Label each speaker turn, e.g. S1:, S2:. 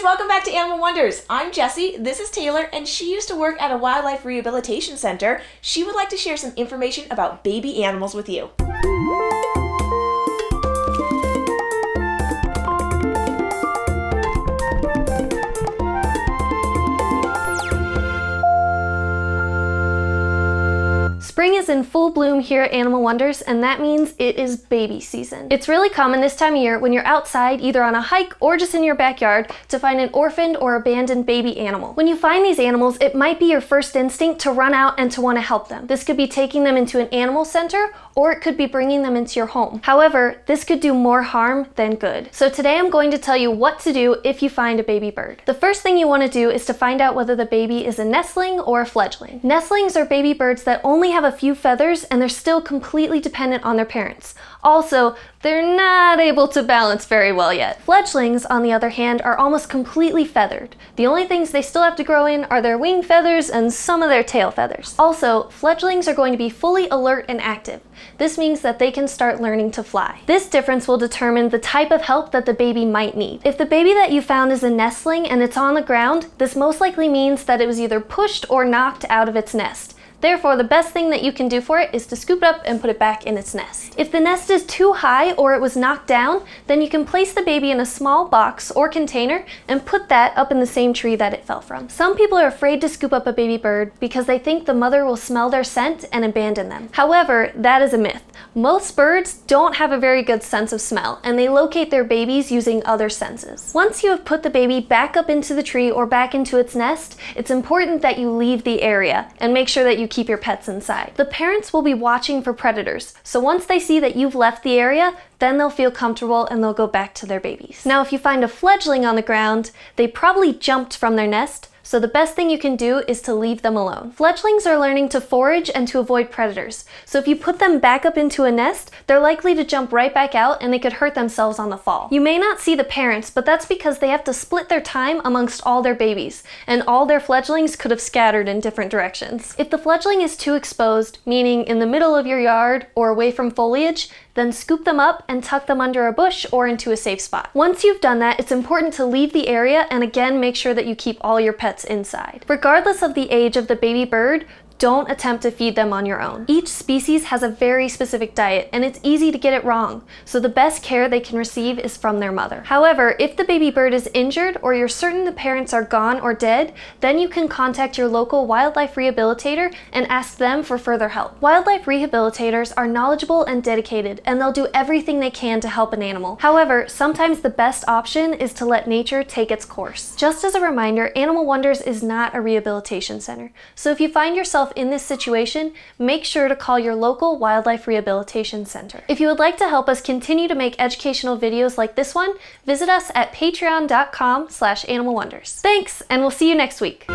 S1: guys, welcome back to Animal Wonders. I'm Jessie, this is Taylor, and she used to work at a wildlife rehabilitation center. She would like to share some information about baby animals with you. Spring is in full bloom here at Animal Wonders, and that means it is baby season. It's really common this time of year when you're outside, either on a hike or just in your backyard, to find an orphaned or abandoned baby animal. When you find these animals, it might be your first instinct to run out and to want to help them. This could be taking them into an animal center, or it could be bringing them into your home. However, this could do more harm than good. So today I'm going to tell you what to do if you find a baby bird. The first thing you want to do is to find out whether the baby is a nestling or a fledgling. Nestlings are baby birds that only have a few feathers and they're still completely dependent on their parents. Also, they're not able to balance very well yet. Fledglings, on the other hand, are almost completely feathered. The only things they still have to grow in are their wing feathers and some of their tail feathers. Also, fledglings are going to be fully alert and active. This means that they can start learning to fly. This difference will determine the type of help that the baby might need. If the baby that you found is a nestling and it's on the ground, this most likely means that it was either pushed or knocked out of its nest. Therefore, the best thing that you can do for it is to scoop it up and put it back in its nest. If the nest is too high or it was knocked down, then you can place the baby in a small box or container and put that up in the same tree that it fell from. Some people are afraid to scoop up a baby bird because they think the mother will smell their scent and abandon them. However, that is a myth. Most birds don't have a very good sense of smell and they locate their babies using other senses. Once you have put the baby back up into the tree or back into its nest, it's important that you leave the area and make sure that you keep your pets inside. The parents will be watching for predators, so once they see that you've left the area, then they'll feel comfortable and they'll go back to their babies. Now, if you find a fledgling on the ground, they probably jumped from their nest, so the best thing you can do is to leave them alone. Fledglings are learning to forage and to avoid predators, so if you put them back up into a nest, they're likely to jump right back out and they could hurt themselves on the fall. You may not see the parents, but that's because they have to split their time amongst all their babies, and all their fledglings could have scattered in different directions. If the fledgling is too exposed, meaning in the middle of your yard or away from foliage, then scoop them up and tuck them under a bush or into a safe spot. Once you've done that, it's important to leave the area and again make sure that you keep all your pets that's inside. Regardless of the age of the baby bird, don't attempt to feed them on your own. Each species has a very specific diet and it's easy to get it wrong, so the best care they can receive is from their mother. However, if the baby bird is injured or you're certain the parents are gone or dead, then you can contact your local wildlife rehabilitator and ask them for further help. Wildlife rehabilitators are knowledgeable and dedicated and they'll do everything they can to help an animal. However, sometimes the best option is to let nature take its course. Just as a reminder, Animal Wonders is not a rehabilitation center, so if you find yourself yourself in this situation, make sure to call your local Wildlife Rehabilitation Center. If you would like to help us continue to make educational videos like this one, visit us at patreon.com slash animalwonders. Thanks, and we'll see you next week.